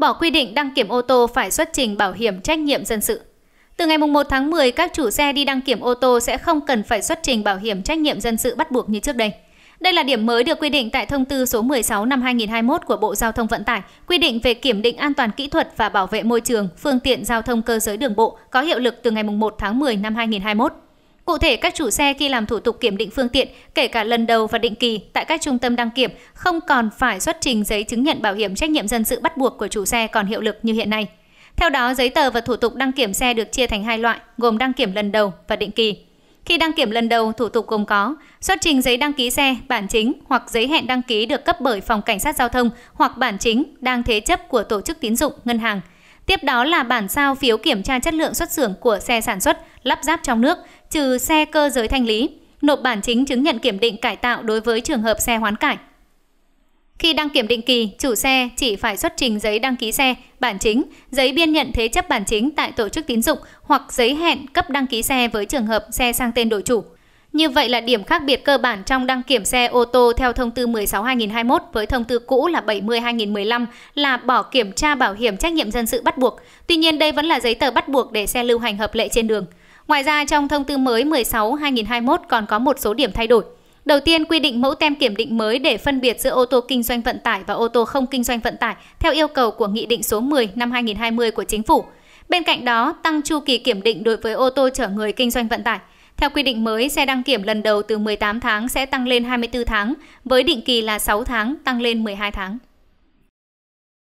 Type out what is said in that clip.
bỏ quy định đăng kiểm ô tô phải xuất trình bảo hiểm trách nhiệm dân sự. Từ ngày 1 tháng 10, các chủ xe đi đăng kiểm ô tô sẽ không cần phải xuất trình bảo hiểm trách nhiệm dân sự bắt buộc như trước đây. Đây là điểm mới được quy định tại thông tư số 16 năm 2021 của Bộ Giao thông Vận tải, quy định về kiểm định an toàn kỹ thuật và bảo vệ môi trường, phương tiện giao thông cơ giới đường bộ có hiệu lực từ ngày 1 tháng 10 năm 2021. Cụ thể, các chủ xe khi làm thủ tục kiểm định phương tiện, kể cả lần đầu và định kỳ tại các trung tâm đăng kiểm, không còn phải xuất trình giấy chứng nhận bảo hiểm trách nhiệm dân sự bắt buộc của chủ xe còn hiệu lực như hiện nay. Theo đó, giấy tờ và thủ tục đăng kiểm xe được chia thành hai loại, gồm đăng kiểm lần đầu và định kỳ. Khi đăng kiểm lần đầu, thủ tục gồm có xuất trình giấy đăng ký xe, bản chính hoặc giấy hẹn đăng ký được cấp bởi phòng cảnh sát giao thông hoặc bản chính đang thế chấp của tổ chức tín dụng, ngân hàng – Tiếp đó là bản sao phiếu kiểm tra chất lượng xuất xưởng của xe sản xuất, lắp ráp trong nước, trừ xe cơ giới thanh lý, nộp bản chính chứng nhận kiểm định cải tạo đối với trường hợp xe hoán cải. Khi đăng kiểm định kỳ, chủ xe chỉ phải xuất trình giấy đăng ký xe, bản chính, giấy biên nhận thế chấp bản chính tại tổ chức tín dụng hoặc giấy hẹn cấp đăng ký xe với trường hợp xe sang tên đổi chủ. Như vậy là điểm khác biệt cơ bản trong đăng kiểm xe ô tô theo thông tư 16-2021 với thông tư cũ là 70-2015 là bỏ kiểm tra bảo hiểm trách nhiệm dân sự bắt buộc. Tuy nhiên đây vẫn là giấy tờ bắt buộc để xe lưu hành hợp lệ trên đường. Ngoài ra trong thông tư mới 16-2021 còn có một số điểm thay đổi. Đầu tiên, quy định mẫu tem kiểm định mới để phân biệt giữa ô tô kinh doanh vận tải và ô tô không kinh doanh vận tải theo yêu cầu của Nghị định số 10 năm 2020 của Chính phủ. Bên cạnh đó, tăng chu kỳ kiểm định đối với ô tô chở người kinh doanh vận tải – theo quy định mới, xe đăng kiểm lần đầu từ 18 tháng sẽ tăng lên 24 tháng, với định kỳ là 6 tháng tăng lên 12 tháng.